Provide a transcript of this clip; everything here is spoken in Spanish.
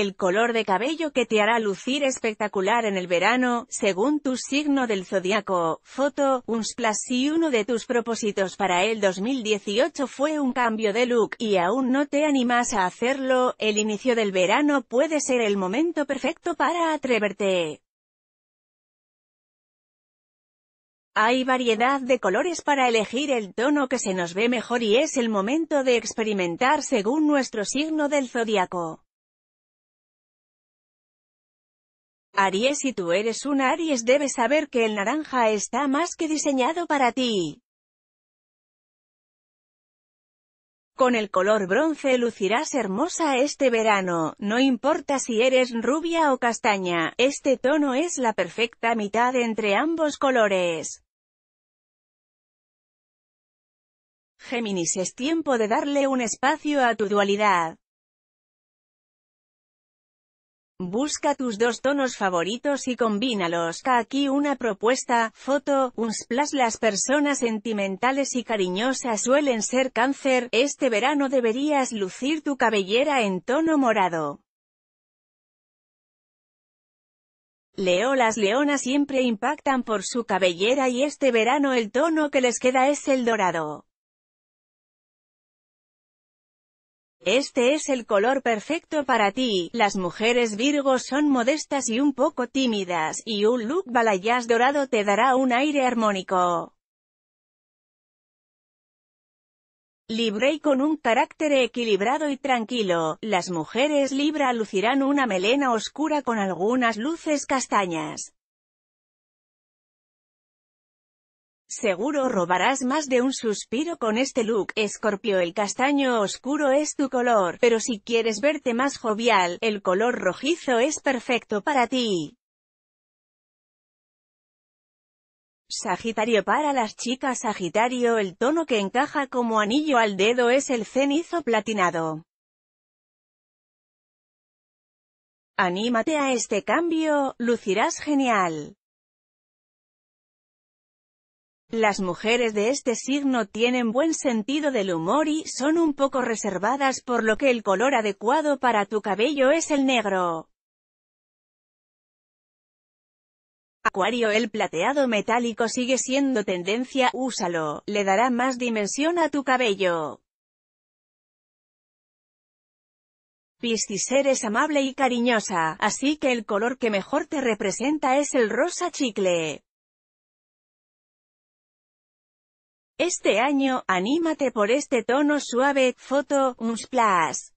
el color de cabello que te hará lucir espectacular en el verano, según tu signo del zodiaco. Foto, un splash y uno de tus propósitos para el 2018 fue un cambio de look, y aún no te animas a hacerlo, el inicio del verano puede ser el momento perfecto para atreverte. Hay variedad de colores para elegir el tono que se nos ve mejor y es el momento de experimentar según nuestro signo del zodiaco. Aries si tú eres un Aries debes saber que el naranja está más que diseñado para ti. Con el color bronce lucirás hermosa este verano, no importa si eres rubia o castaña, este tono es la perfecta mitad entre ambos colores. Géminis es tiempo de darle un espacio a tu dualidad. Busca tus dos tonos favoritos y combínalos. Aquí una propuesta, foto, un Las personas sentimentales y cariñosas suelen ser cáncer, este verano deberías lucir tu cabellera en tono morado. Leo las leonas siempre impactan por su cabellera y este verano el tono que les queda es el dorado. Este es el color perfecto para ti. Las mujeres Virgo son modestas y un poco tímidas, y un look balayage dorado te dará un aire armónico. Libre y con un carácter equilibrado y tranquilo, las mujeres Libra lucirán una melena oscura con algunas luces castañas. Seguro robarás más de un suspiro con este look, Escorpio el castaño oscuro es tu color, pero si quieres verte más jovial, el color rojizo es perfecto para ti. Sagitario Para las chicas Sagitario el tono que encaja como anillo al dedo es el cenizo platinado. Anímate a este cambio, lucirás genial. Las mujeres de este signo tienen buen sentido del humor y son un poco reservadas por lo que el color adecuado para tu cabello es el negro. Acuario El plateado metálico sigue siendo tendencia, úsalo, le dará más dimensión a tu cabello. Piscis eres amable y cariñosa, así que el color que mejor te representa es el rosa chicle. Este año, anímate por este tono suave, foto, unsplash.